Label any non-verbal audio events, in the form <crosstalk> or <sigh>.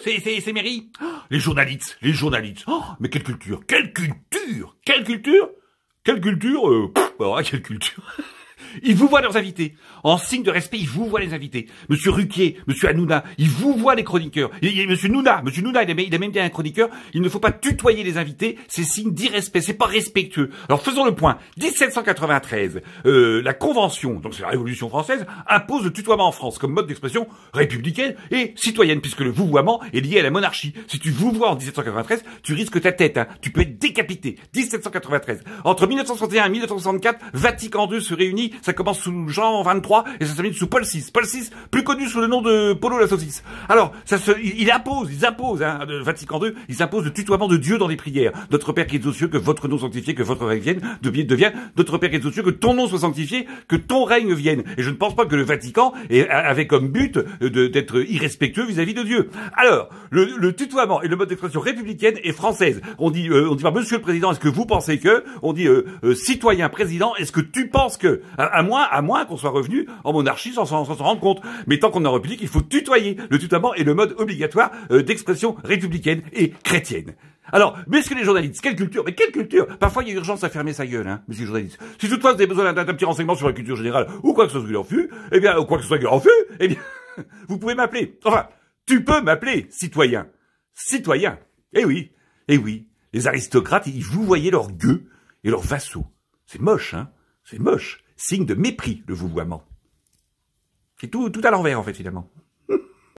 c'est, c'est, c'est oh, Les journalistes, les journalistes. Oh, mais quelle culture, quelle culture, quelle culture, quelle culture, euh, bah, quelle culture. <laughs> Ils vous voient leurs invités. En signe de respect, ils vous voient les invités. Monsieur Ruquier, Monsieur Hanouna, ils vous voient les chroniqueurs. monsieur Nouna, Monsieur Nouna, il a, même dit un chroniqueur, il ne faut pas tutoyer les invités, c'est signe d'irrespect, c'est pas respectueux. Alors faisons le point. 1793, euh, la Convention, donc c'est la Révolution française, impose le tutoiement en France comme mode d'expression républicaine et citoyenne, puisque le vouvoiement est lié à la monarchie. Si tu vous vouvoies en 1793, tu risques ta tête, hein. tu peux être décapité. 1793. Entre 1961 et 1964, Vatican II se réunit ça commence sous Jean 23 et ça se termine sous Paul VI. Paul VI, plus connu sous le nom de Polo la saucisse. Alors, ça se, il, impose, ils imposent, hein, Vatican II, ils imposent le tutoiement de Dieu dans les prières. Notre Père qui est aux cieux, que votre nom sanctifié, que votre règne vienne, de devienne, notre Père qui es aux cieux, que ton nom soit sanctifié, que ton règne vienne. Et je ne pense pas que le Vatican ait, avait comme but euh, d'être irrespectueux vis-à-vis de Dieu. Alors, le, le, tutoiement et le mode d'expression républicaine est française. On dit, euh, on dit pas Monsieur le Président, est-ce que vous pensez que On dit euh, Citoyen Président, est-ce que tu penses que à moins, à moins qu'on soit revenu en monarchie sans s'en rendre compte. Mais tant qu'on est en République, il faut tutoyer. Le tutoiement est le mode obligatoire euh, d'expression républicaine et chrétienne. Alors, mais ce que les journalistes, quelle culture Mais quelle culture Parfois, il y a urgence à fermer sa gueule, hein, monsieur le journaliste. Si toutefois vous avez besoin d'un petit renseignement sur la culture générale, ou quoi que ce soit qu'il en fût, eh bien, ou quoi que ce soit en fût, eh bien, <laughs> vous pouvez m'appeler. Enfin, tu peux m'appeler, citoyen. Citoyen. Eh oui, eh oui. Les aristocrates, ils vous voyaient leurs gueux et leurs vassaux. C'est moche, hein C'est moche. Signe de mépris, le vouvoiement. C'est tout, tout à l'envers, en fait, finalement.